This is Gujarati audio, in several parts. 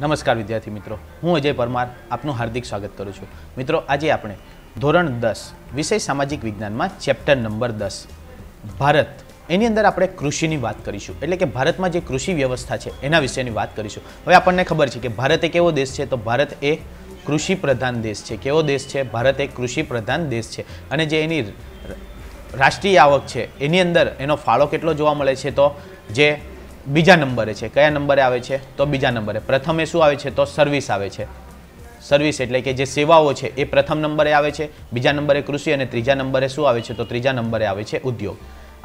નમસ્કાર વિદ્યાર્થી મિત્રો હું અજય પરમાર આપનું હાર્દિક સ્વાગત કરું છું મિત્રો આજે આપણે ધોરણ દસ વિષય સામાજિક વિજ્ઞાનમાં ચેપ્ટર નંબર દસ ભારત એની અંદર આપણે કૃષિની વાત કરીશું એટલે કે ભારતમાં જે કૃષિ વ્યવસ્થા છે એના વિશેની વાત કરીશું હવે આપણને ખબર છે કે ભારત એ કેવો દેશ છે તો ભારત એ કૃષિ પ્રધાન દેશ છે કેવો દેશ છે ભારત એ કૃષિ પ્રધાન દેશ છે અને જે એની રાષ્ટ્રીય આવક છે એની અંદર એનો ફાળો કેટલો જોવા મળે છે તો જે બીજા નંબરે છે કયા નંબરે આવે છે તો બીજા નંબરે પ્રથમે શું આવે છે તો સર્વિસ આવે છે સર્વિસ એટલે કે જે સેવાઓ છે એ પ્રથમ નંબરે આવે છે બીજા નંબરે કૃષિ અને ત્રીજા નંબરે શું આવે છે તો ત્રીજા નંબરે આવે છે ઉદ્યોગ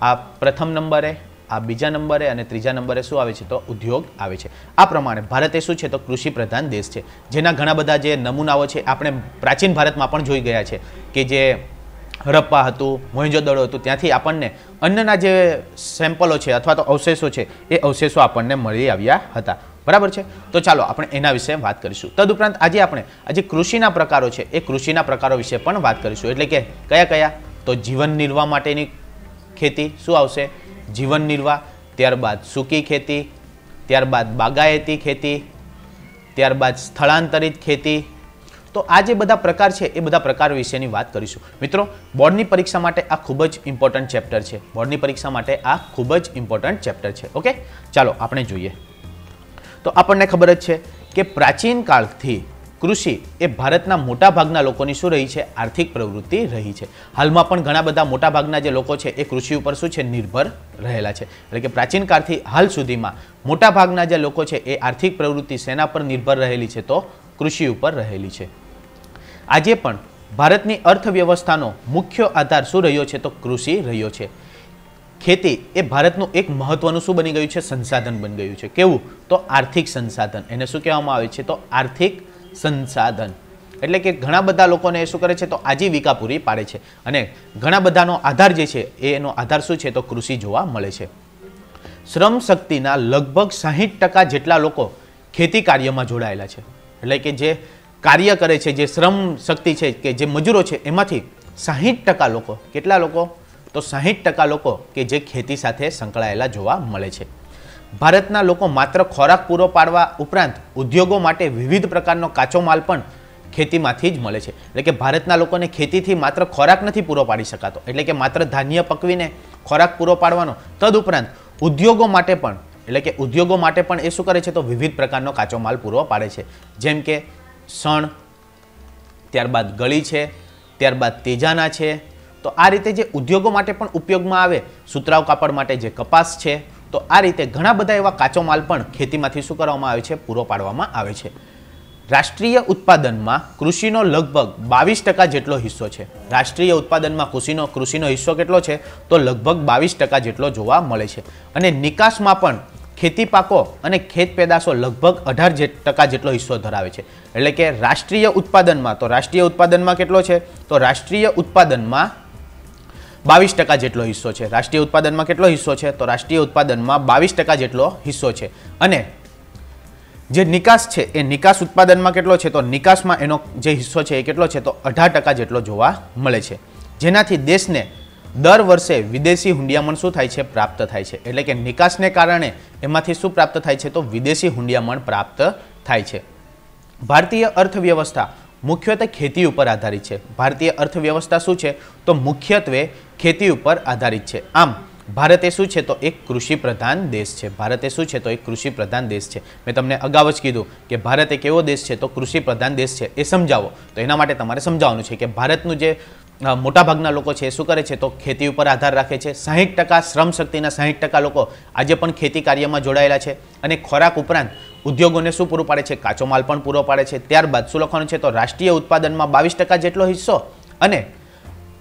આ પ્રથમ નંબરે આ બીજા નંબરે અને ત્રીજા નંબરે શું આવે છે તો ઉદ્યોગ આવે છે આ પ્રમાણે ભારતે શું છે તો કૃષિ પ્રધાન દેશ છે જેના ઘણા બધા જે નમૂનાઓ છે આપણે પ્રાચીન ભારતમાં પણ જોઈ ગયા છે કે જે હરપ્પા હતું મોહેંજોદડો હતું ત્યાંથી આપણને અન્નના જે સેમ્પલો છે અથવા તો અવશેષો છે એ અવશેષો આપણને મળી આવ્યા હતા બરાબર છે તો ચાલો આપણે એના વિશે વાત કરીશું તદુપરાંત આજે આપણે આજે કૃષિના પ્રકારો છે એ કૃષિના પ્રકારો વિશે પણ વાત કરીશું એટલે કે કયા કયા તો જીવન નિર્વાહ માટેની ખેતી શું આવશે જીવન નિર્વાહ ત્યારબાદ સૂકી ખેતી ત્યારબાદ બાગાયતી ખેતી ત્યારબાદ સ્થળાંતરિત ખેતી તો આ જે બધા પ્રકાર છે એ બધા પ્રકાર વિશેની વાત કરીશું મિત્રો બોર્ડની પરીક્ષા માટે આ ખૂબ જ ઇમ્પોર્ટન્ટ ચેપ્ટર છે બોર્ડની પરીક્ષા માટે આ ખૂબ જ ઇમ્પોર્ટન્ટ ચેપ્ટર છે ઓકે ચાલો આપણે જોઈએ તો આપણને ખબર જ છે કે પ્રાચીન કાળથી કૃષિ એ ભારતના મોટાભાગના લોકોની શું રહી છે આર્થિક પ્રવૃત્તિ રહી છે હાલમાં પણ ઘણા બધા મોટાભાગના જે લોકો છે એ કૃષિ ઉપર શું છે નિર્ભર રહેલા છે એટલે કે પ્રાચીન કાળથી હાલ સુધીમાં મોટાભાગના જે લોકો છે એ આર્થિક પ્રવૃત્તિ સેના પર નિર્ભર રહેલી છે તો કૃષિ ઉપર રહેલી છે આજે પણ ભારતની અર્થવ્યવસ્થાનો મુખ્ય આધાર શું રહ્યો છે તો કૃષિ રહ્યો છે ખેતી એ ભારતનું એક મહત્વનું શું બની ગયું છે સંસાધન બની ગયું છે કેવું તો આર્થિક સંસાધન એને શું કહેવામાં આવે છે તો આર્થિક સંસાધન એટલે કે ઘણા બધા લોકોને એ શું કરે છે તો આજીવિકા પૂરી પાડે છે અને ઘણા બધાનો આધાર જે છે એ એનો આધાર શું છે તો કૃષિ જોવા મળે છે શ્રમ શક્તિના લગભગ સાહીઠ ટકા જેટલા લોકો ખેતી કાર્યમાં જોડાયેલા છે એટલે કે જે કાર્ય કરે છે જે શ્રમ શક્તિ છે કે જે મજૂરો છે એમાંથી સાહીઠ ટકા લોકો કેટલા લોકો તો સાહીઠ ટકા લોકો કે જે ખેતી સાથે સંકળાયેલા જોવા મળે છે ભારતના લોકો માત્ર ખોરાક પૂરો પાડવા ઉપરાંત ઉદ્યોગો માટે વિવિધ પ્રકારનો કાચો માલ પણ ખેતીમાંથી જ મળે છે એટલે કે ભારતના લોકોને ખેતીથી માત્ર ખોરાક નથી પૂરો પાડી શકાતો એટલે કે માત્ર ધાન્ય પકવીને ખોરાક પૂરો પાડવાનો તદ ઉપરાંત ઉદ્યોગો માટે પણ એટલે કે ઉદ્યોગો માટે પણ એ શું કરે છે તો વિવિધ પ્રકારનો કાચો માલ પૂરો પાડે છે જેમ કે સણ ત્યારબાદ ગળી છે ત્યારબાદ તેજાના છે તો આ રીતે જે ઉદ્યોગો માટે પણ ઉપયોગમાં આવે સુતરાવ કાપડ માટે જે કપાસ છે તો આ રીતે ઘણા બધા એવા કાચો માલ પણ ખેતીમાંથી શું કરવામાં આવે છે પૂરો પાડવામાં આવે છે રાષ્ટ્રીય ઉત્પાદનમાં કૃષિનો લગભગ બાવીસ ટકા જેટલો હિસ્સો છે રાષ્ટ્રીય ઉત્પાદનમાં કૃષિનો કૃષિનો હિસ્સો કેટલો છે તો લગભગ બાવીસ ટકા જેટલો જોવા મળે છે અને નિકાસમાં પણ ખેતી પાકો અને ખેત પેદાશો લગભગ અઢાર ટકા જેટલો હિસ્સો ધરાવે છે એટલે કે રાષ્ટ્રીય ઉત્પાદનમાં તો રાષ્ટ્રીય ઉત્પાદનમાં કેટલો છે તો રાષ્ટ્રીય ઉત્પાદનમાં બાવીસ ટકા જેટલો હિસ્સો છે રાષ્ટ્રીય ઉત્પાદનમાં કેટલો હિસ્સો છે તો રાષ્ટ્રીય ઉત્પાદનમાં બાવીસ ટકા જેટલો હિસ્સો છે અને જે નિકાસ છે એ નિકાસ ઉત્પાદનમાં કેટલો છે તો નિકાસમાં એનો જે હિસ્સો છે એ કેટલો છે તો અઢાર ટકા જેટલો જોવા મળે છે જેનાથી દેશને દર વર્ષે વિદેશી હુંડિયામણ શું થાય છે પ્રાપ્ત થાય છે એટલે કે નિકાસને કારણે એમાંથી શું પ્રાપ્ત થાય છે તો વિદેશી હુંડિયામણ પ્રાપ્ત થાય છે ભારતીય અર્થવ્યવસ્થા મુખ્યત્વે ખેતી ઉપર આધારિત છે ભારતીય અર્થવ્યવસ્થા શું છે તો મુખ્યત્વે ખેતી ઉપર આધારિત છે આમ ભારત એ શું છે તો એક કૃષિ પ્રધાન દેશ છે ભારત એ શું છે તો એક કૃષિ પ્રધાન દેશ છે મેં તમને અગાઉ જ કીધું કે ભારત એક એવો દેશ છે તો કૃષિ પ્રધાન દેશ છે એ સમજાવો તો એના માટે તમારે સમજાવવાનું છે કે ભારતનું જે મોટાભાગના લોકો છે એ શું કરે છે તો ખેતી ઉપર આધાર રાખે છે સાહીઠ ટકા શ્રમ શક્તિના સાહીઠ ટકા લોકો આજે પણ ખેતી કાર્યમાં જોડાયેલા છે અને ખોરાક ઉપરાંત ઉદ્યોગોને શું પૂરું પાડે છે કાચો માલ પણ પૂરો પાડે છે ત્યારબાદ શું લખવાનું છે તો રાષ્ટ્રીય ઉત્પાદનમાં બાવીસ જેટલો હિસ્સો અને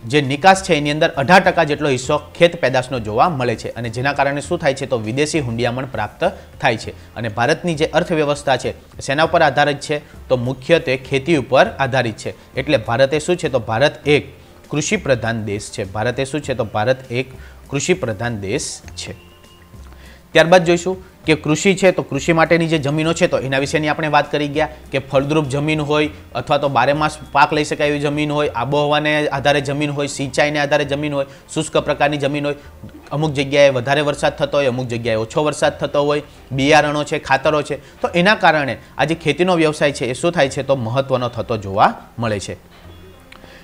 જે નિકાસ છે એની અંદર અઢાર ટકા જેટલો હિસ્સો ખેત પેદાશનો જોવા મળે છે અને જેના કારણે શું થાય છે તો વિદેશી હુંડિયામણ પ્રાપ્ત થાય છે અને ભારતની જે અર્થવ્યવસ્થા છે સેના ઉપર આધારિત છે તો મુખ્યત્વે ખેતી ઉપર આધારિત છે એટલે ભારતે શું છે તો ભારત એક કૃષિ પ્રધાન દેશ છે ભારતે શું છે તો ભારત એક કૃષિ પ્રધાન દેશ છે ત્યારબાદ જોઈશું કે કૃષિ છે તો કૃષિ માટેની જે જમીનો છે તો એના વિશેની આપણે વાત કરી ગયા કે ફળદ્રુપ જમીન હોય અથવા તો બારેમાસ પાક લઈ શકાય એવી જમીન હોય આબોહવાને આધારે જમીન હોય સિંચાઈને આધારે જમીન હોય શુષ્ક પ્રકારની જમીન હોય અમુક જગ્યાએ વધારે વરસાદ થતો હોય અમુક જગ્યાએ ઓછો વરસાદ થતો હોય બિયારણો છે ખાતરો છે તો એના કારણે આજે ખેતીનો વ્યવસાય છે એ શું થાય છે તો મહત્ત્વનો થતો જોવા મળે છે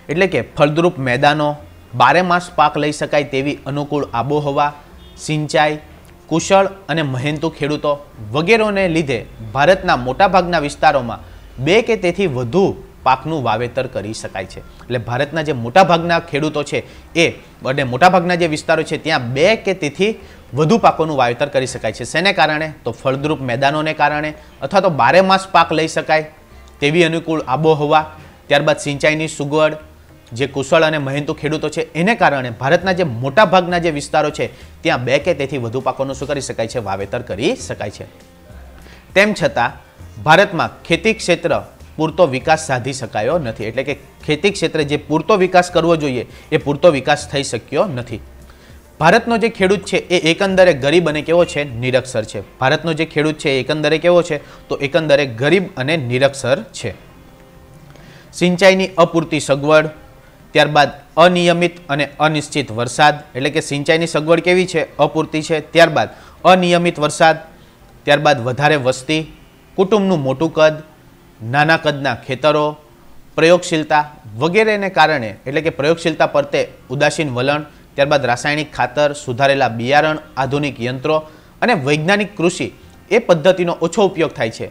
એટલે કે ફળદ્રુપ મેદાનો બારેમાસ પાક લઈ શકાય તેવી અનુકૂળ આબોહવા સિંચાઈ કુશળ અને મહેનતુ ખેડૂતો વગેરેને લીધે ભારતના મોટાભાગના વિસ્તારોમાં બે કે તેથી વધુ પાકનું વાવેતર કરી શકાય છે એટલે ભારતના જે મોટાભાગના ખેડૂતો છે એ અને મોટાભાગના જે વિસ્તારો છે ત્યાં બે કે તેથી વધુ પાકોનું વાવેતર કરી શકાય છે શેને કારણે તો ફળદ્રુપ મેદાનોને કારણે અથવા તો બારેમાસ પાક લઈ શકાય તેવી અનુકૂળ આબોહવા ત્યારબાદ સિંચાઈની સુગવડ જે કુશળ અને મહેનતુ ખેડૂતો છે એને કારણે ભારતના જે મોટા ભાગના જે વિસ્તારો છે ત્યાં બે કે તેથી વધુ પાકોનું શું કરી શકાય છે વાવેતર કરી શકાય છે તેમ છતાં ભારતમાં ખેતી ક્ષેત્ર પૂરતો વિકાસ સાધી શકાયો નથી એટલે કે ખેતી ક્ષેત્રે જે પૂરતો વિકાસ કરવો જોઈએ એ પૂરતો વિકાસ થઈ શક્યો નથી ભારતનો જે ખેડૂત છે એ એકંદરે ગરીબ અને કેવો છે નિરક્ષર છે ભારતનો જે ખેડૂત છે એ એકંદરે કેવો છે તો એકંદરે ગરીબ અને નિરક્ષર છે સિંચાઈની અપૂરતી સગવડ ત્યારબાદ અનિયમિત અને અનિશ્ચિત વરસાદ એટલે કે સિંચાઈની સગવડ કેવી છે અપૂરતી છે ત્યારબાદ અનિયમિત વરસાદ ત્યારબાદ વધારે વસ્તી કુટુંબનું મોટું કદ નાના કદના ખેતરો પ્રયોગશીલતા વગેરેને કારણે એટલે કે પ્રયોગશીલતા પરતે ઉદાસીન વલણ ત્યારબાદ રાસાયણિક ખાતર સુધારેલા બિયારણ આધુનિક યંત્રો અને વૈજ્ઞાનિક કૃષિ એ પદ્ધતિનો ઓછો ઉપયોગ થાય છે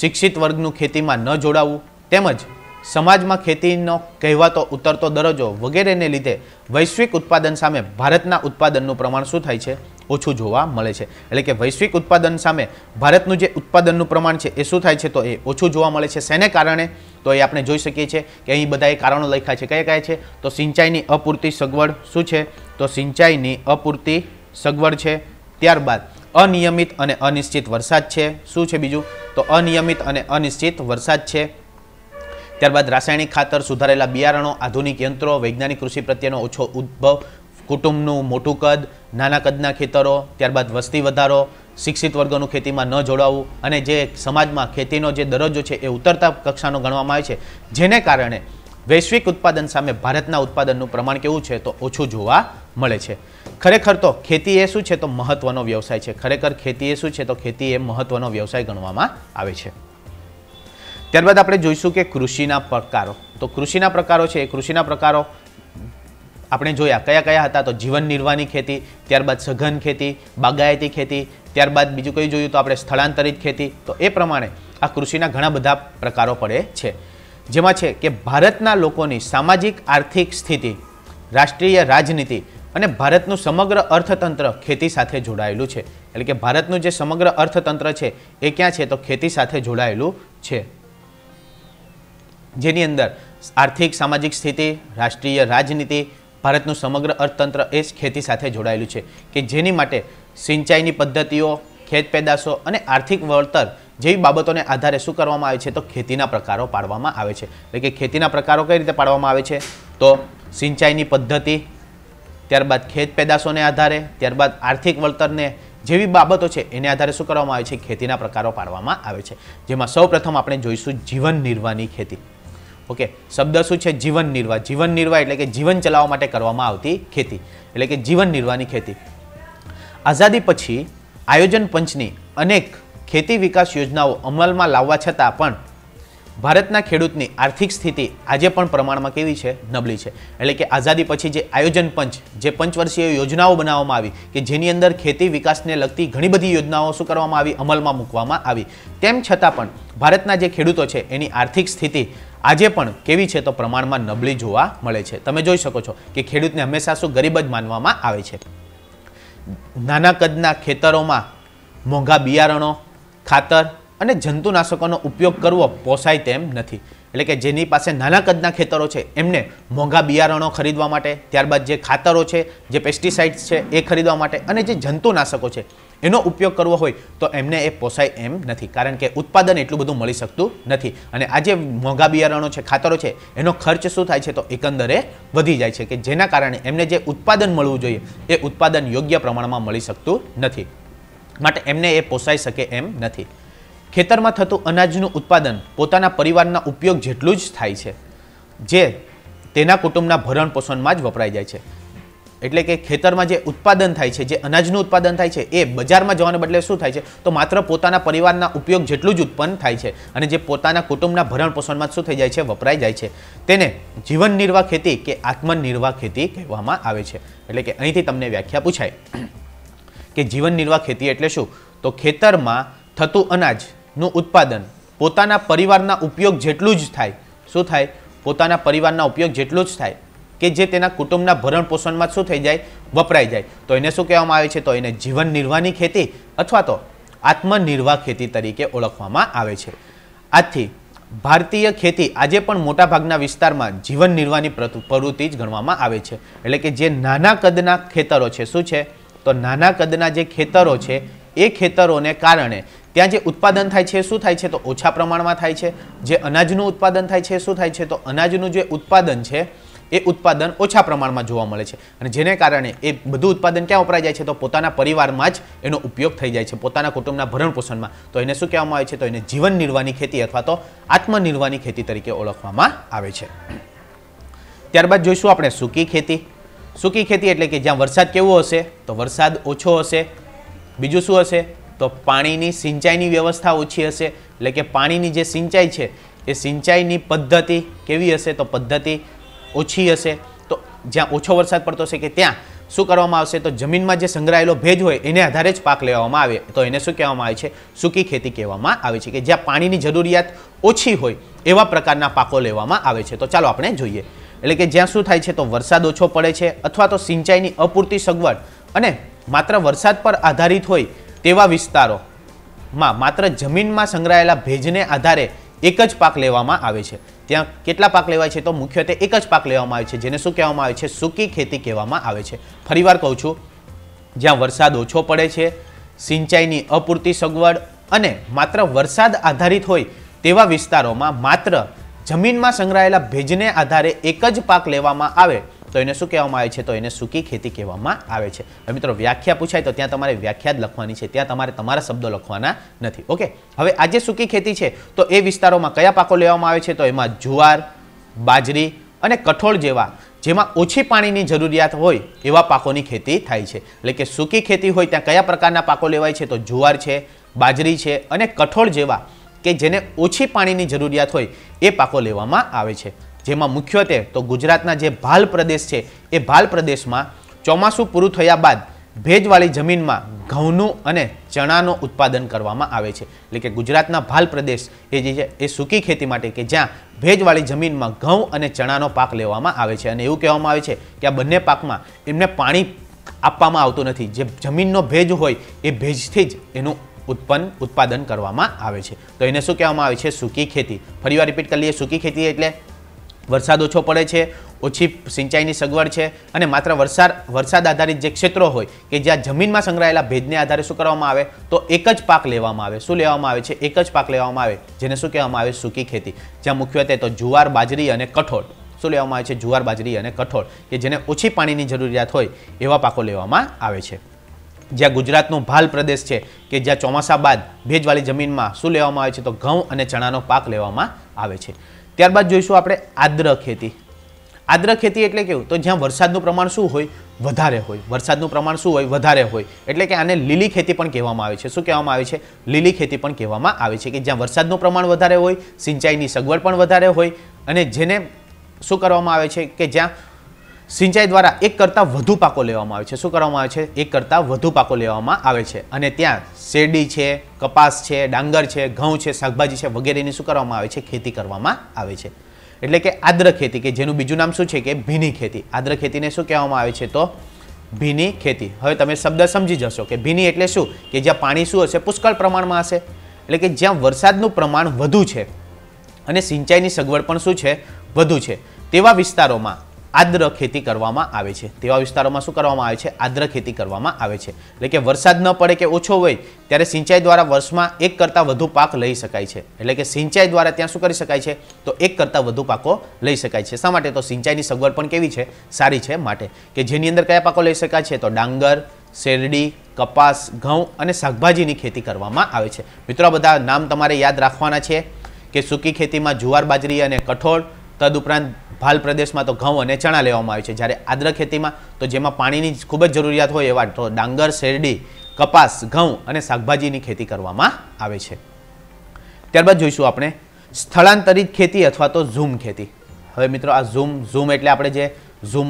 શિક્ષિત વર્ગનું ખેતીમાં ન જોડાવવું તેમજ સમાજમાં ખેતીનો કહેવાતો ઉતરતો દરજ્જો વગેરેને લીધે વૈશ્વિક ઉત્પાદન સામે ભારતના ઉત્પાદનનું પ્રમાણ શું થાય છે ઓછું જોવા મળે છે એટલે કે વૈશ્વિક ઉત્પાદન સામે ભારતનું જે ઉત્પાદનનું પ્રમાણ છે એ શું થાય છે તો એ ઓછું જોવા મળે છે શેને કારણે તો એ આપણે જોઈ શકીએ છીએ કે અહીં બધાએ કારણો લખ્યા છે કયા કયા છે તો સિંચાઈની અપૂરતી સગવડ શું છે તો સિંચાઈની અપૂરતી સગવડ છે ત્યારબાદ અનિયમિત અને અનિશ્ચિત વરસાદ છે શું છે બીજું તો અનિયમિત અને અનિશ્ચિત વરસાદ છે ત્યારબાદ રાસાયણિક ખાતર સુધારેલા બિયારણો આધુનિક યંત્રો વૈજ્ઞાનિક કૃષિ પ્રત્યેનો ઓછો ઉદ્ભવ કુટુંબનું મોટું કદ નાના કદના ખેતરો ત્યારબાદ વસ્તી વધારો શિક્ષિત વર્ગોનું ખેતીમાં ન જોડાવવું અને જે સમાજમાં ખેતીનો જે દરજ્જો છે એ ઉતરતા કક્ષાનો ગણવામાં આવે છે જેને કારણે વૈશ્વિક ઉત્પાદન સામે ભારતના ઉત્પાદનનું પ્રમાણ કેવું છે તો ઓછું જોવા મળે છે ખરેખર તો ખેતી એ શું છે તો મહત્વનો વ્યવસાય છે ખરેખર ખેતી એ શું છે તો ખેતી એ મહત્વનો વ્યવસાય ગણવામાં આવે છે ત્યારબાદ આપણે જોઈશું કે કૃષિના પ્રકારો તો કૃષિના પ્રકારો છે એ કૃષિના પ્રકારો આપણે જોયા કયા કયા હતા તો જીવન નિર્વાહની ખેતી ત્યારબાદ સઘન ખેતી બાગાયતી ખેતી ત્યારબાદ બીજું કંઈ જોયું તો આપણે સ્થળાંતરિત ખેતી તો એ પ્રમાણે આ કૃષિના ઘણા બધા પ્રકારો પડે છે જેમાં છે કે ભારતના લોકોની સામાજિક આર્થિક સ્થિતિ રાષ્ટ્રીય રાજનીતિ અને ભારતનું સમગ્ર અર્થતંત્ર ખેતી સાથે જોડાયેલું છે એટલે કે ભારતનું જે સમગ્ર અર્થતંત્ર છે એ ક્યાં છે તો ખેતી સાથે જોડાયેલું છે જેની અંદર આર્થિક સામાજિક સ્થિતિ રાષ્ટ્રીય રાજનીતિ ભારતનું સમગ્ર અર્થતંત્ર એ ખેતી સાથે જોડાયેલું છે કે જેની માટે સિંચાઈની પદ્ધતિઓ ખેત પેદાશો અને આર્થિક વળતર જેવી બાબતોને આધારે શું કરવામાં આવે છે તો ખેતીના પ્રકારો પાડવામાં આવે છે એટલે કે ખેતીના પ્રકારો કઈ રીતે પાડવામાં આવે છે તો સિંચાઈની પદ્ધતિ ત્યારબાદ ખેત પેદાશોને આધારે ત્યારબાદ આર્થિક વળતરને જેવી બાબતો છે એને આધારે શું કરવામાં આવે છે ખેતીના પ્રકારો પાડવામાં આવે છે જેમાં સૌ આપણે જોઈશું જીવન નિર્વાહની ખેતી ઓકે શબ્દ શું છે જીવન નિર્વાહ જીવન નિર્વાહ એટલે કે જીવન ચલાવવા માટે કરવામાં આવતી ખેતી એટલે કે જીવન નિર્વાહની ખેતી આઝાદી પછી આયોજન પંચની અનેક ખેતી વિકાસ યોજનાઓ અમલમાં લાવવા છતાં પણ ભારતના ખેડૂતની આર્થિક સ્થિતિ આજે પણ પ્રમાણમાં કેવી છે નબળી છે એટલે કે આઝાદી પછી જે આયોજન પંચ જે પંચવર્ષીય યોજનાઓ બનાવવામાં આવી કે જેની અંદર ખેતી વિકાસને લગતી ઘણી બધી યોજનાઓ શું કરવામાં આવી અમલમાં મૂકવામાં આવી તેમ છતાં પણ ભારતના જે ખેડૂતો છે એની આર્થિક સ્થિતિ આજે પણ કેવી છે તો પ્રમાણમાં નબળી જોવા મળે છે તમે જોઈ શકો છો કે ખેડૂતને હંમેશા શું ગરીબ જ માનવામાં આવે છે નાના કદના ખેતરોમાં મોંઘા બિયારણો ખાતર અને જંતુનાશકોનો ઉપયોગ કરવો પોસાય તેમ નથી એટલે કે જેની પાસે નાના કદના ખેતરો છે એમને મોંઘા બિયારણો ખરીદવા માટે ત્યારબાદ જે ખાતરો છે જે પેસ્ટિસાઇડ્સ છે એ ખરીદવા માટે અને જે જંતુનાશકો છે એનો ઉપયોગ કરવો હોય તો એમને એ પોસાય એમ નથી કારણ કે ઉત્પાદન એટલું બધું મળી શકતું નથી અને આ જે મોંઘા બિયારણો છે ખાતરો છે એનો ખર્ચ શું થાય છે તો એકંદરે વધી જાય છે કે જેના કારણે એમને જે ઉત્પાદન મળવું જોઈએ એ ઉત્પાદન યોગ્ય પ્રમાણમાં મળી શકતું નથી માટે એમને એ પોસાઈ શકે એમ નથી ખેતરમાં થતું અનાજનું ઉત્પાદન પોતાના પરિવારના ઉપયોગ જેટલું જ થાય છે જે તેના કુટુંબના ભરણ પોષણમાં જ વપરાઈ જાય છે એટલે કે ખેતરમાં જે ઉત્પાદન થાય છે જે અનાજનું ઉત્પાદન થાય છે એ બજારમાં જવાને બદલે શું થાય છે તો માત્ર પોતાના પરિવારના ઉપયોગ જેટલું જ ઉત્પન્ન થાય છે અને જે પોતાના કુટુંબના ભરણ પોષણમાં શું થઈ જાય છે વપરાઈ જાય છે તેને જીવન નિર્વાહ ખેતી કે આત્મનિર્વાહ ખેતી કહેવામાં આવે છે એટલે કે અહીંથી તમને વ્યાખ્યા પૂછાય કે જીવન નિર્વાહ ખેતી એટલે શું તો ખેતરમાં થતું અનાજનું ઉત્પાદન પોતાના પરિવારના ઉપયોગ જેટલું જ થાય શું થાય પોતાના પરિવારના ઉપયોગ જેટલું જ થાય કે જે તેના કુટુંબના ભરણ પોષણમાં શું થઈ જાય વપરાઈ જાય તો એને શું કહેવામાં આવે છે તો એને જીવન નિર્વાહની ખેતી અથવા તો આત્મનિર્વાહ ખેતી તરીકે ઓળખવામાં આવે છે આથી ભારતીય ખેતી આજે પણ મોટાભાગના વિસ્તારમાં જીવન નિર્વાહની પ્રવૃત્તિ જ ગણવામાં આવે છે એટલે કે જે નાના કદના ખેતરો છે શું છે તો નાના કદના જે ખેતરો છે એ ખેતરોને કારણે ત્યાં જે ઉત્પાદન થાય છે શું થાય છે તો ઓછા પ્રમાણમાં થાય છે જે અનાજનું ઉત્પાદન થાય છે શું થાય છે તો અનાજનું જે ઉત્પાદન છે એ ઉત્પાદન ઓછા પ્રમાણમાં જોવા મળે છે અને જેને કારણે એ બધું ઉત્પાદન ક્યાં વપરાય જાય છે તો પોતાના પરિવારમાં જ એનો ઉપયોગ થઈ જાય છે પોતાના કુટુંબના ભરણપોષણમાં તો એને શું કહેવામાં આવે છે તો એને જીવન નિર્વાહની ખેતી અથવા તો આત્મનિર્વાહની ખેતી તરીકે ઓળખવામાં આવે છે ત્યારબાદ જોઈશું આપણે સૂકી ખેતી સૂકી ખેતી એટલે કે જ્યાં વરસાદ કેવો હશે તો વરસાદ ઓછો હશે બીજું શું હશે તો પાણીની સિંચાઈની વ્યવસ્થા ઓછી હશે એટલે કે પાણીની જે સિંચાઈ છે એ સિંચાઈની પદ્ધતિ કેવી હશે તો પદ્ધતિ ઓછી હશે તો જ્યાં ઓછો વરસાદ પડતો હશે કે ત્યાં શું કરવામાં આવશે તો જમીનમાં જે સંગ્રહાયેલો ભેજ હોય એને આધારે જ પાક લેવામાં આવે તો એને શું કહેવામાં આવે છે સૂકી ખેતી કહેવામાં આવે છે કે જ્યાં પાણીની જરૂરિયાત ઓછી હોય એવા પ્રકારના પાકો લેવામાં આવે છે તો ચાલો આપણે જોઈએ એટલે કે જ્યાં શું થાય છે તો વરસાદ ઓછો પડે છે અથવા તો સિંચાઈની અપૂરતી સગવડ અને માત્ર વરસાદ પર આધારિત હોય તેવા વિસ્તારોમાં માત્ર જમીનમાં સંગ્રહાયેલા ભેજને આધારે એક જ પાક લેવામાં આવે છે ત્યાં કેટલા પાક લેવાય છે તો મુખ્યત્વે એક જ પાક લેવામાં આવે છે જેને શું કહેવામાં આવે છે સૂકી ખેતી કહેવામાં આવે છે ફરીવાર કહું છું જ્યાં વરસાદ ઓછો પડે છે સિંચાઈની અપૂરતી સગવડ અને માત્ર વરસાદ આધારિત હોય તેવા વિસ્તારોમાં માત્ર જમીનમાં સંગ્રહાયેલા ભેજને આધારે એક જ પાક લેવામાં આવે તો એને શું કહેવામાં આવે છે તો એને સૂકી ખેતી કહેવામાં આવે છે હવે મિત્રો વ્યાખ્યા પૂછાય તો ત્યાં તમારે વ્યાખ્યા જ લખવાની છે ત્યાં તમારે તમારા શબ્દો લખવાના નથી ઓકે હવે આજે સૂકી ખેતી છે તો એ વિસ્તારોમાં કયા પાકો લેવામાં આવે છે તો એમાં જુવાર બાજરી અને કઠોળ જેવા જેમાં ઓછી પાણીની જરૂરિયાત હોય એવા પાકોની ખેતી થાય છે એટલે કે સૂકી ખેતી હોય ત્યાં કયા પ્રકારના પાકો લેવાય છે તો જુવાર છે બાજરી છે અને કઠોળ જેવા કે જેને ઓછી પાણીની જરૂરિયાત હોય એ પાકો લેવામાં આવે છે જેમાં મુખ્યત્વે તો ગુજરાતના જે ભાલ પ્રદેશ છે એ ભાલ પ્રદેશમાં ચોમાસું પૂરું થયા બાદ ભેજવાળી જમીનમાં ઘઉંનું અને ચણાનું ઉત્પાદન કરવામાં આવે છે એટલે કે ગુજરાતના ભાલ પ્રદેશ એ જે છે એ સૂકી ખેતી માટે કે જ્યાં ભેજવાળી જમીનમાં ઘઉં અને ચણાનો પાક લેવામાં આવે છે અને એવું કહેવામાં આવે છે કે આ બંને પાકમાં એમને પાણી આપવામાં આવતું નથી જે જમીનનો ભેજ હોય એ ભેજથી જ એનું ઉત્પન્ન ઉત્પાદન કરવામાં આવે છે તો એને શું કહેવામાં આવે છે સૂકી ખેતી ફરીવાર રિપીટ કરી લઈએ સૂકી ખેતી એટલે વરસાદ ઓછો પડે છે ઓછી સિંચાઈની સગવડ છે અને માત્ર વરસાદ વરસાદ આધારિત જે ક્ષેત્રો હોય કે જ્યાં જમીનમાં સંગ્રહાયેલા ભેદને આધારે શું કરવામાં આવે તો એક જ પાક લેવામાં આવે શું લેવામાં આવે છે એક જ પાક લેવામાં આવે જેને શું કહેવામાં આવે સૂકી ખેતી જ્યાં મુખ્યત્વે તો જુવાર બાજરી અને કઠોળ શું લેવામાં આવે છે જુવાર બાજરી અને કઠોળ કે જેને ઓછી પાણીની જરૂરિયાત હોય એવા પાકો લેવામાં આવે છે જ્યાં ગુજરાતનો ભાલ પ્રદેશ છે કે જ્યાં ચોમાસા બાદ ભેજવાળી જમીનમાં શું લેવામાં આવે છે તો ઘઉં અને ચણાનો પાક લેવામાં આવે છે ત્યારબાદ જોઈશું આપણે આદ્ર ખેતી આદ્ર ખેતી એટલે કેવું તો જ્યાં વરસાદનું પ્રમાણ શું હોય વધારે હોય વરસાદનું પ્રમાણ શું હોય વધારે હોય એટલે કે આને લીલી ખેતી પણ કહેવામાં આવે છે શું કહેવામાં આવે છે લીલી ખેતી પણ કહેવામાં આવે છે કે જ્યાં વરસાદનું પ્રમાણ વધારે હોય સિંચાઈની સગવડ પણ વધારે હોય અને જેને શું કરવામાં આવે છે કે જ્યાં સિંચાઈ દ્વારા એક કરતાં વધુ પાકો લેવામાં આવે છે શું કરવામાં આવે છે એક કરતાં વધુ પાકો લેવામાં આવે છે અને ત્યાં શેરડી છે કપાસ છે ડાંગર છે ઘઉં છે શાકભાજી છે વગેરેની શું કરવામાં આવે છે ખેતી કરવામાં આવે છે એટલે કે આદ્ર ખેતી કે જેનું બીજું નામ શું છે કે ભીની ખેતી આદ્ર ખેતીને શું કહેવામાં આવે છે તો ભીની ખેતી હવે તમે શબ્દ સમજી જશો કે ભીની એટલે શું કે જ્યાં પાણી શું હશે પુષ્કળ પ્રમાણમાં હશે એટલે કે જ્યાં વરસાદનું પ્રમાણ વધુ છે અને સિંચાઈની સગવડ પણ શું છે વધુ છે તેવા વિસ્તારોમાં આદ્ર ખેતી કરવામાં આવે છે તેવા વિસ્તારોમાં શું કરવામાં આવે છે આદ્ર ખેતી કરવામાં આવે છે એટલે કે વરસાદ ન પડે કે ઓછો હોય ત્યારે સિંચાઈ દ્વારા વર્ષમાં એક કરતાં વધુ પાક લઈ શકાય છે એટલે કે સિંચાઈ દ્વારા ત્યાં શું કરી શકાય છે તો એક કરતાં વધુ પાકો લઈ શકાય છે શા માટે તો સિંચાઈની સગવડ પણ કેવી છે સારી છે માટે કે જેની અંદર કયા પાકો લઈ શકાય છે તો ડાંગર શેરડી કપાસ ઘઉં અને શાકભાજીની ખેતી કરવામાં આવે છે મિત્રો બધા નામ તમારે યાદ રાખવાના છે કે સૂકી ખેતીમાં જુવાર બાજરી અને કઠોળ તદ ઉપરાંત ભાલ પ્રદેશમાં તો ઘઉં અને ચણા લેવામાં આવે છે જ્યારે આદ્ર ખેતીમાં તો જેમાં પાણીની ખૂબ જ જરૂરિયાત હોય એવા તો ડાંગર શેરડી કપાસ ઘઉં અને શાકભાજીની ખેતી કરવામાં આવે છે ત્યારબાદ જોઈશું આપણે સ્થળાંતરિત ખેતી અથવા તો ઝૂમ ખેતી હવે મિત્રો આ ઝૂમ ઝૂમ એટલે આપણે જે ઝૂમ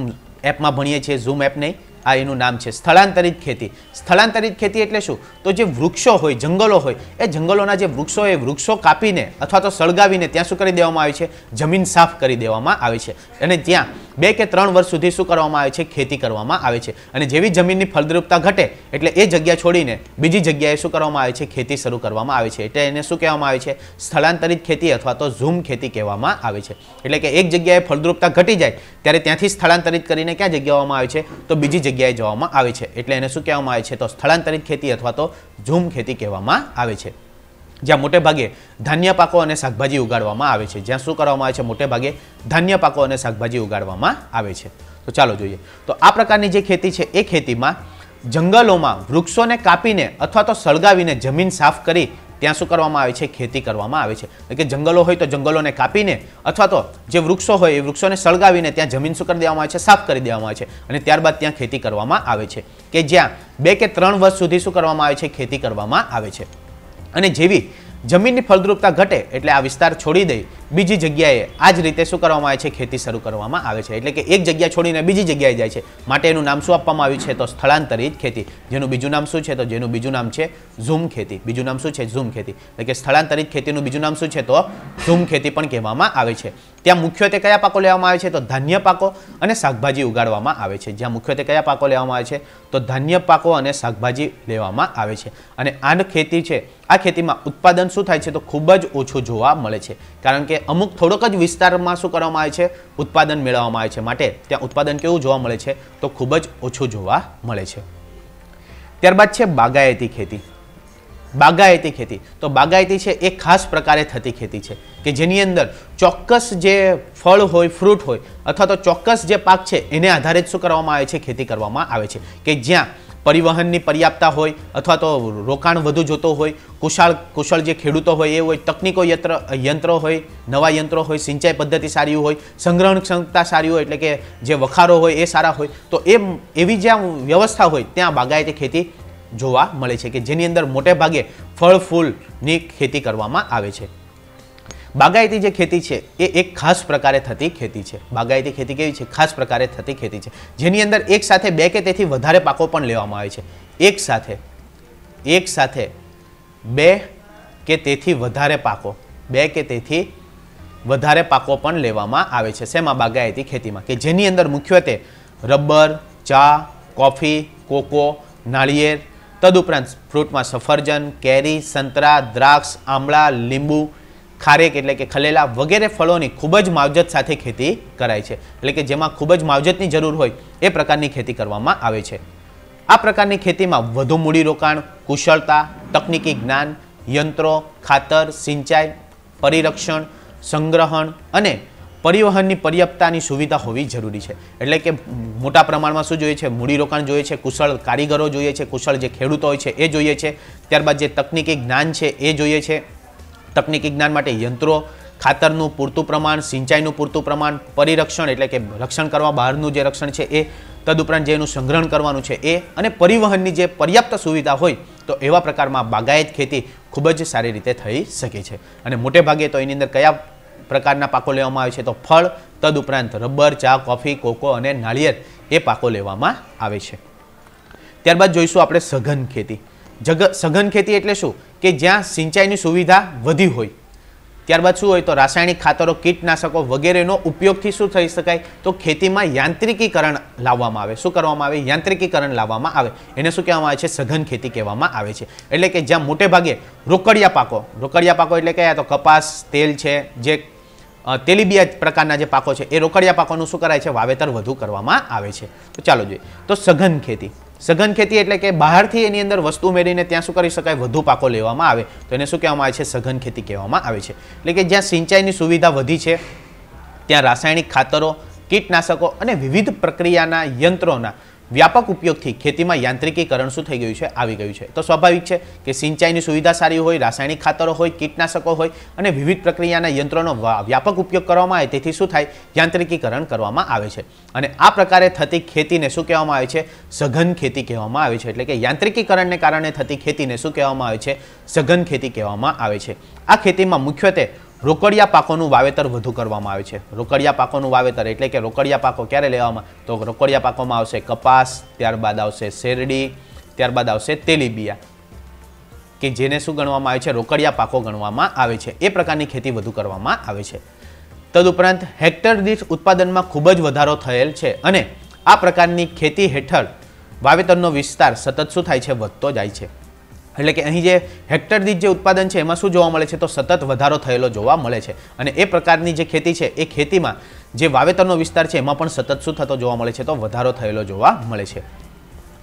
એપમાં ભણીએ છીએ ઝૂમ એપ નહીં આ એનું નામ છે સ્થળાંતરિત ખેતી સ્થળાંતરિત ખેતી એટલે શું તો જે વૃક્ષો હોય જંગલો હોય એ જંગલોના જે વૃક્ષો એ વૃક્ષો કાપીને અથવા તો સળગાવીને ત્યાં શું કરી દેવામાં આવે છે જમીન સાફ કરી દેવામાં આવે છે અને ત્યાં બે કે ત્રણ વર્ષ સુધી શું કરવામાં આવે છે ખેતી કરવામાં આવે છે અને જેવી જમીનની ફળદ્રુપતા ઘટે એટલે એ જગ્યા છોડીને બીજી જગ્યાએ શું કરવામાં આવે છે ખેતી શરૂ કરવામાં આવે છે એટલે એને શું કહેવામાં આવે છે સ્થળાંતરિત ખેતી અથવા તો ઝૂમ ખેતી કહેવામાં આવે છે એટલે કે એક જગ્યાએ ફળદ્રુપતા ઘટી જાય ત્યારે ત્યાંથી સ્થળાંતરિત કરીને ક્યાં જગ્યાઓમાં આવે છે તો બીજી જગ્યાએ જવામાં આવે છે એટલે એને શું કહેવામાં આવે છે તો સ્થળાંતરિત ખેતી અથવા તો ઝૂમ ખેતી કહેવામાં આવે છે જ્યાં મોટેભાગે ધાન્ય પાકો અને શાકભાજી ઉગાડવામાં આવે છે જ્યાં શું કરવામાં આવે છે મોટેભાગે ધાન્ય પાકો અને શાકભાજી ઉગાડવામાં આવે છે તો ચાલો જોઈએ તો આ પ્રકારની જે ખેતી છે એ ખેતીમાં જંગલોમાં વૃક્ષોને કાપીને અથવા તો સળગાવીને જમીન સાફ કરી ત્યાં શું કરવામાં આવે છે ખેતી કરવામાં આવે છે કે જંગલો હોય તો જંગલોને કાપીને અથવા તો જે વૃક્ષો હોય એ વૃક્ષોને સળગાવીને ત્યાં જમીન શું કરી દેવામાં આવે છે સાફ કરી દેવામાં આવે છે અને ત્યારબાદ ત્યાં ખેતી કરવામાં આવે છે કે જ્યાં બે કે ત્રણ વર્ષ સુધી શું કરવામાં આવે છે ખેતી કરવામાં આવે છે અને જેવી જમીનની ફળદ્રુપતા ઘટે એટલે આ વિસ્તાર છોડી દઈ બીજી જગ્યાએ આ જ રીતે શું કરવામાં આવે છે ખેતી શરૂ કરવામાં આવે છે એટલે કે એક જગ્યા છોડીને બીજી જગ્યાએ જાય છે માટે એનું નામ શું આપવામાં આવ્યું છે તો સ્થળાંતરિત ખેતી જેનું બીજું નામ શું છે તો જેનું બીજું નામ છે ઝૂમ ખેતી બીજું નામ શું છે ઝૂમ ખેતી એટલે કે સ્થળાંતરિત ખેતીનું બીજું નામ શું છે તો ઝૂમ ખેતી પણ કહેવામાં આવે છે ત્યાં મુખ્યત્વે કયા પાકો લેવામાં આવે છે તો ધાન્ય પાકો અને શાકભાજી ઉગાડવામાં આવે છે જ્યાં મુખ્યત્વે કયા પાકો લેવામાં આવે છે તો ધાન્ય પાકો અને શાકભાજી લેવામાં આવે છે અને આ ખેતી છે આ ખેતીમાં ઉત્પાદન શું થાય છે તો ખૂબ જ ઓછું જોવા મળે છે કારણ કે અમુક થોડોક જ વિસ્તારમાં શું કરવામાં આવે છે ઉત્પાદન મેળવવામાં આવે છે માટે ત્યાં ઉત્પાદન કેવું જોવા મળે છે તો ખૂબ જ ઓછું જોવા મળે છે ત્યારબાદ છે બાગાયતી ખેતી બાગાયતી ખેતી તો બાગાયતી છે એ ખાસ પ્રકારે થતી ખેતી છે કે જેની અંદર ચોક્કસ જે ફળ હોય ફ્રૂટ હોય અથવા તો ચોક્કસ જે પાક છે એને આધારિત શું કરવામાં આવે છે ખેતી કરવામાં આવે છે કે જ્યાં પરિવહનની પર્યાપ્તા હોય અથવા તો રોકાણ વધુ જોતો હોય કુશળ કુશળ જે ખેડૂતો હોય એ હોય તકનીકો યંત્ર યંત્રો હોય નવા યંત્રો હોય સિંચાઈ પદ્ધતિ સારી હોય સંગ્રહણ ક્ષમતા સારી હોય એટલે કે જે વખારો હોય એ સારા હોય તો એ એવી જ્યાં વ્યવસ્થા હોય ત્યાં બાગાયતી ખેતી જોવા મળે છે કે જેની અંદર મોટે ભાગે ફળ ફૂલની ખેતી કરવામાં આવે છે બાગાયતી જે ખેતી છે એ એક ખાસ પ્રકારે થતી ખેતી છે બાગાયતી ખેતી કેવી છે ખાસ પ્રકારે થતી ખેતી છે જેની અંદર એક સાથે બે કે તેથી વધારે પાકો પણ લેવામાં આવે છે એક સાથે એક સાથે બે કે તેથી વધારે પાકો બે કે તેથી વધારે પાકો પણ લેવામાં આવે છે શેમાં બાગાયતી ખેતીમાં કે જેની અંદર મુખ્યત્વે રબર ચા કોફી કોકો નાળિયેર તદુપરાંત ફ્રૂટમાં સફરજન કેરી સંતરા દ્રાક્ષ આંબળા લીંબુ ખારેક એટલે કે ખલેલા વગેરે ફળોની ખૂબ જ માવજત સાથે ખેતી કરાય છે એટલે કે જેમાં ખૂબ જ માવજતની જરૂર હોય એ પ્રકારની ખેતી કરવામાં આવે છે આ પ્રકારની ખેતીમાં વધુ મૂડીરોકાણ કુશળતા તકનિકી જ્ઞાન યંત્રો ખાતર સિંચાઈ પરિરક્ષણ સંગ્રહણ અને પરિવહનની પર્યાપ્તતાની સુવિધા હોવી જરૂરી છે એટલે કે મોટા પ્રમાણમાં શું જોઈએ છે મૂડીરોકાણ જોઈએ છે કુશળ કારીગરો જોઈએ છે કુશળ જે ખેડૂતો હોય છે એ જોઈએ છે ત્યારબાદ જે તકનિકી જ્ઞાન છે એ જોઈએ છે તકનીકી જ્ઞાન માટે યંત્રો ખાતરનું પૂરતું પ્રમાણ સિંચાઈનું પૂરતું પ્રમાણ પરિરક્ષણ એટલે કે રક્ષણ કરવા બહારનું જે રક્ષણ છે એ તદુપરાંત જે એનું સંગ્રહણ કરવાનું છે એ અને પરિવહનની જે પર્યાપ્ત સુવિધા હોય તો એવા પ્રકારમાં બાગાયત ખેતી ખૂબ જ સારી રીતે થઈ શકે છે અને મોટે ભાગે તો એની અંદર કયા પ્રકારના પાકો લેવામાં આવે છે તો ફળ તદ ઉપરાંત રબર ચા કોફી કોકો અને નાળિયેર એ પાકો લેવામાં આવે છે ત્યારબાદ જોઈશું આપણે સઘન ખેતી જગ સઘન ખેતી એટલે શું કે જ્યાં સિંચાઈની સુવિધા વધી હોય ત્યારબાદ શું હોય તો રાસાયણિક ખાતરો કીટનાશકો વગેરેનો ઉપયોગથી શું થઈ શકાય તો ખેતીમાં યાંત્રિકીકરણ લાવવામાં આવે શું કરવામાં આવે યાંત્રિકીકરણ લાવવામાં આવે એને શું કહેવામાં આવે છે સઘન ખેતી કહેવામાં આવે છે એટલે કે જ્યાં મોટે ભાગે રોકડિયા પાકો રોકડિયા પાકો એટલે કયા તો કપાસ તેલ છે જે તેલીબિયા પ્રકારના જે પાકો છે એ રોકડિયા પાકોનું શું કરાય છે વાવેતર વધુ કરવામાં આવે છે તો ચાલો જોઈએ તો સઘન ખેતી સઘન ખેતી એટલે કે બહારથી એની અંદર વસ્તુ મેળવીને ત્યાં શું કરી શકાય વધુ પાકો લેવામાં આવે તો એને શું કહેવામાં આવે છે સઘન ખેતી કહેવામાં આવે છે એટલે કે જ્યાં સિંચાઈની સુવિધા વધી છે ત્યાં રાસાયણિક ખાતરો કીટનાશકો અને વિવિધ પ્રક્રિયાના યંત્રોના વ્યાપક ઉપયોગથી ખેતીમાં યાંત્રિકીકરણ શું થઈ ગયું છે આવી ગયું છે તો સ્વાભાવિક છે કે સિંચાઈની સુવિધા સારી હોય રાસાયણિક ખાતરો હોય કીટનાશકો હોય અને વિવિધ પ્રક્રિયાના યંત્રોનો વ્યાપક ઉપયોગ કરવામાં આવે તેથી શું થાય યાંત્રિકીકરણ કરવામાં આવે છે અને આ પ્રકારે થતી ખેતીને શું કહેવામાં આવે છે સઘન ખેતી કહેવામાં આવે છે એટલે કે યાંત્રિકીકરણને કારણે થતી ખેતીને શું કહેવામાં આવે છે સઘન ખેતી કહેવામાં આવે છે આ ખેતીમાં મુખ્યત્વે રોકડિયા પાકોનું વાવેતર વધુ કરવામાં આવે છે રોકડિયા પાકોનું વાવેતર એટલે કે રોકડિયા પાકો ક્યારે લેવામાં તો રોકડિયા પાકોમાં આવશે કપાસ ત્યારબાદ આવશે શેરડી ત્યારબાદ આવશે તેલીબિયા કે જેને શું ગણવામાં આવે છે રોકડિયા પાકો ગણવામાં આવે છે એ પ્રકારની ખેતી વધુ કરવામાં આવે છે તદુપરાંત હેક્ટર દીઠ ઉત્પાદનમાં ખૂબ જ વધારો થયેલ છે અને આ પ્રકારની ખેતી હેઠળ વાવેતરનો વિસ્તાર સતત શું થાય છે વધતો જાય છે એટલે કે અહીં જે હેક્ટર દીઠ જે ઉત્પાદન છે એમાં શું જોવા મળે છે તો સતત વધારો થયેલો જોવા મળે છે અને એ પ્રકારની જે ખેતી છે એ ખેતીમાં જે વાવેતરનો વિસ્તાર છે એમાં પણ સતત શું થતો જોવા મળે છે તો વધારો થયેલો જોવા મળે છે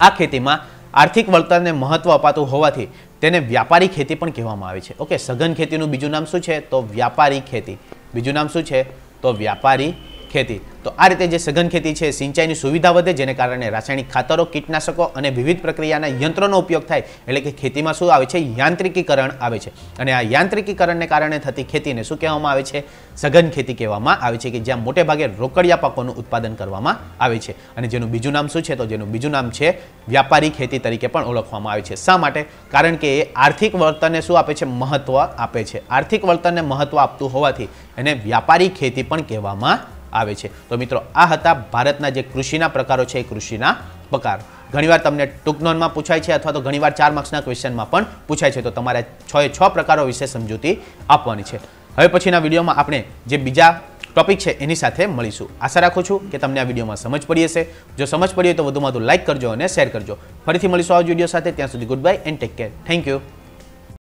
આ ખેતીમાં આર્થિક વળતરને મહત્ત્વ અપાતું હોવાથી તેને વ્યાપારી ખેતી પણ કહેવામાં આવે છે ઓકે સઘન ખેતીનું બીજું નામ શું છે તો વ્યાપારી ખેતી બીજું નામ શું છે તો વ્યાપારી ખેતી તો આ રીતે જે સઘન ખેતી છે સિંચાઈની સુવિધા વધે જેને કારણે રાસાયણિક ખાતરો કીટનાશકો અને વિવિધ પ્રક્રિયાના યંત્રોનો ઉપયોગ થાય એટલે કે ખેતીમાં શું આવે છે યાંત્રિકીકરણ આવે છે અને આ યાંત્રિકીકરણને કારણે થતી ખેતીને શું કહેવામાં આવે છે સઘન ખેતી કહેવામાં આવે છે કે જ્યાં મોટેભાગે રોકડિયા પાકોનું ઉત્પાદન કરવામાં આવે છે અને જેનું બીજું નામ શું છે તો જેનું બીજું નામ છે વ્યાપારી ખેતી તરીકે પણ ઓળખવામાં આવે છે શા માટે કારણ કે એ આર્થિક વર્તનને શું આપે છે મહત્ત્વ આપે છે આર્થિક વર્તનને મહત્ત્વ આપતું હોવાથી એને વ્યાપારી ખેતી પણ કહેવામાં આવે છે તો મિત્રો આ હતા ભારતના જે કૃષિના પ્રકારો છે એ કૃષિના પ્રકાર ઘણીવાર તમને ટૂંકનોનમાં પૂછાય છે અથવા તો ઘણીવાર ચાર માર્ક્સના ક્વેશ્ચનમાં પણ પૂછાય છે તો તમારે છ એ છ પ્રકારો વિશે સમજૂતી આપવાની છે હવે પછીના વિડીયોમાં આપણે જે બીજા ટોપિક છે એની સાથે મળીશું આશા રાખું છું કે તમને આ વિડીયોમાં સમજ પડી હશે જો સમજ પડી હોય તો વધુમાં વધુ લાઇક કરજો અને શેર કરજો ફરીથી મળીશું આ વિડીયો સાથે ત્યાં સુધી goodbye and take care thank you